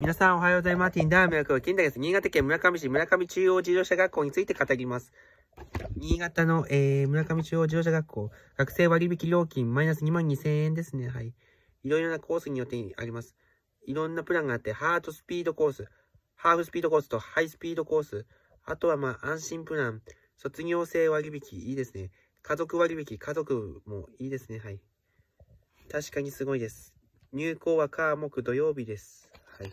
皆さんおはようございます。ティンダーミラクル、金田です。新潟県村上市村上中央自動車学校について語ります。新潟の、えー、村上中央自動車学校、学生割引料金マイナス2万2000円ですね。はい。いろいろなコースによってあります。いろんなプランがあって、ハートスピードコース、ハーフスピードコースとハイスピードコース、あとはまあ安心プラン、卒業生割引、いいですね。家族割引、家族もいいですね。はい。確かにすごいです。入校はー木土曜日です。はい。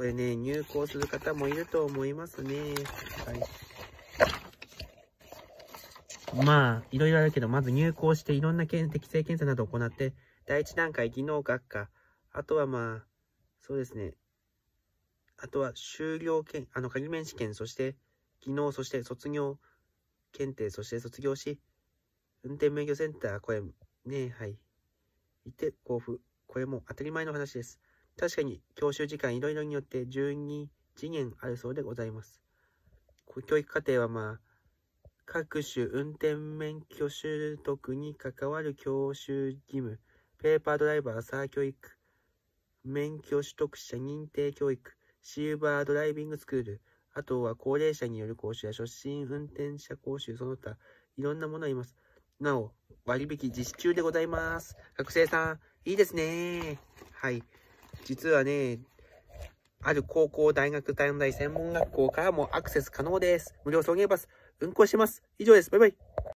これね、入校する方もいると思いますね。はい。まあ、いろいろあるけど、まず入校していろんな適正検査などを行って、第一段階技能学科、あとはまあ、そうですね、あとは修了権、あの、仮面試験、そして、技能、そして卒業検定、そして卒業し、運転免許センター、これ、ね、はい。行って、交付。これも当たり前の話です。確かに教習時間いろいろによって12次元あるそうでございます。教育課程はまあ、各種運転免許取得に関わる教習義務、ペーパードライバーサー教育、免許取得者認定教育、シーバードライビングスクール、あとは高齢者による講習や初心運転者講習、その他、いろんなものあります。なお、割引実施中でございます。学生さん、いいですね。はい。実はね、ある高校、大学、短大、専門学校からもアクセス可能です。無料送迎バス、運行します。以上です。バイバイ。